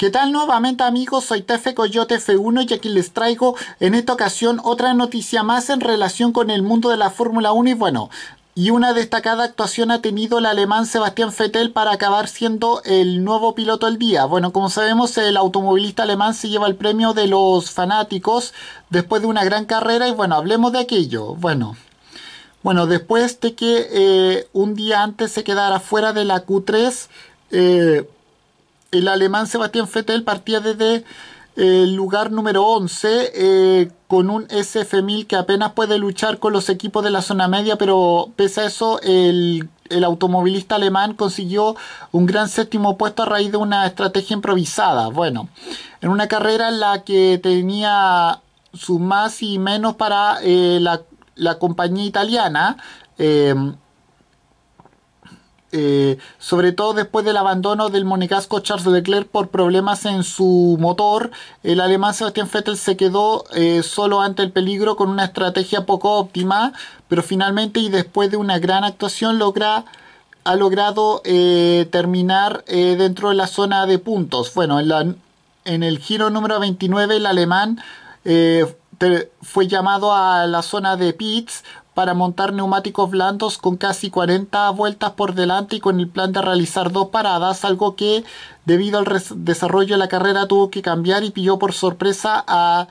¿Qué tal nuevamente amigos? Soy Tefe Coyote F1 y aquí les traigo en esta ocasión otra noticia más en relación con el mundo de la Fórmula 1 y bueno, y una destacada actuación ha tenido el alemán Sebastián Vettel para acabar siendo el nuevo piloto del día. Bueno, como sabemos, el automovilista alemán se lleva el premio de los fanáticos después de una gran carrera y bueno, hablemos de aquello. Bueno, bueno después de que eh, un día antes se quedara fuera de la Q3, el alemán Sebastián Vettel partía desde el lugar número 11 eh, con un SF1000 que apenas puede luchar con los equipos de la zona media, pero pese a eso el, automovilista alemán consiguió un gran séptimo puesto a raíz de una estrategia improvisada. Bueno, en una carrera en la que tenía su más y menos para eh, la, compañía italiana, eh, eh, sobre todo después del abandono del monegasco Charles Leclerc por problemas en su motor, el alemán Sebastián Vettel se quedó eh, solo ante el peligro con una estrategia poco óptima, pero finalmente y después de una gran actuación logra ha logrado eh, terminar dentro de la zona de puntos. Bueno, en, en el giro número 29 el alemán fue llamado a la zona de pits para montar neumáticos blandos con casi 40 vueltas por delante y con el plan de realizar dos paradas, algo que debido al desarrollo de la carrera tuvo que cambiar y pilló por sorpresa a,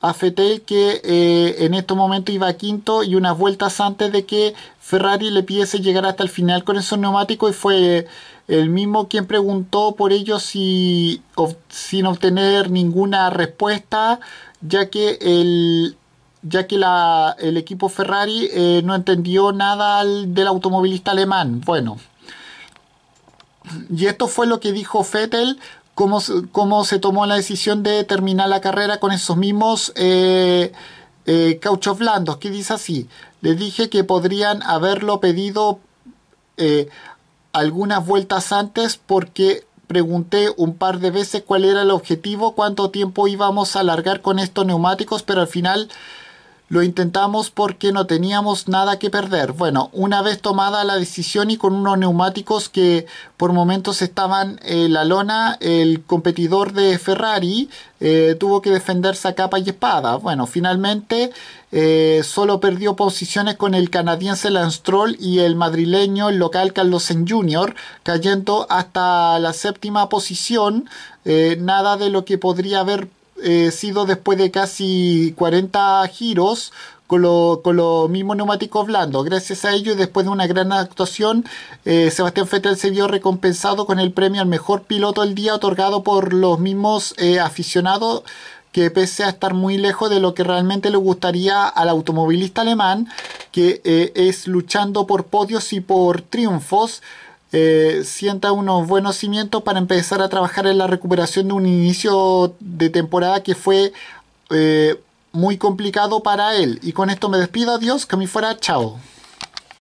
a que eh, en este momento iba quinto y unas vueltas antes de que Ferrari le pidiese llegar hasta el final con esos neumáticos y fue el mismo quien preguntó por ello sin obtener ninguna respuesta ya que el ya que la, el equipo Ferrari eh, no entendió nada del automovilista alemán. Bueno, y esto fue lo que dijo Fettel, cómo, cómo se tomó la decisión de terminar la carrera con esos mismos eh, eh, cauchos blandos, que dice así, le dije que podrían haberlo pedido algunas vueltas antes porque pregunté un par de veces cuál era el objetivo, cuánto tiempo íbamos a alargar con estos neumáticos, pero al final lo intentamos porque no teníamos nada que perder. Bueno, una vez tomada la decisión y con unos neumáticos que por momentos estaban en la lona, el competidor de Ferrari eh, tuvo que defenderse a capa y espada. Bueno, finalmente eh, solo perdió posiciones con el canadiense Lance Troll y el madrileño el local Carlos Jr., cayendo hasta la séptima posición. Eh, nada de lo que podría haber eh, sido después de casi 40 giros con los mismos neumáticos blandos. Gracias a ello y después de una gran actuación, eh, Sebastián Vettel se vio recompensado con el premio al mejor piloto del día otorgado por los mismos eh, aficionados que pese a estar muy lejos de lo que realmente le gustaría al automovilista alemán, que es luchando por podios y por triunfos, eh, sienta unos buenos cimientos para empezar a trabajar en la recuperación de un inicio de temporada que fue eh, muy complicado para él. Y con esto me despido, adiós, que a fuera, chao.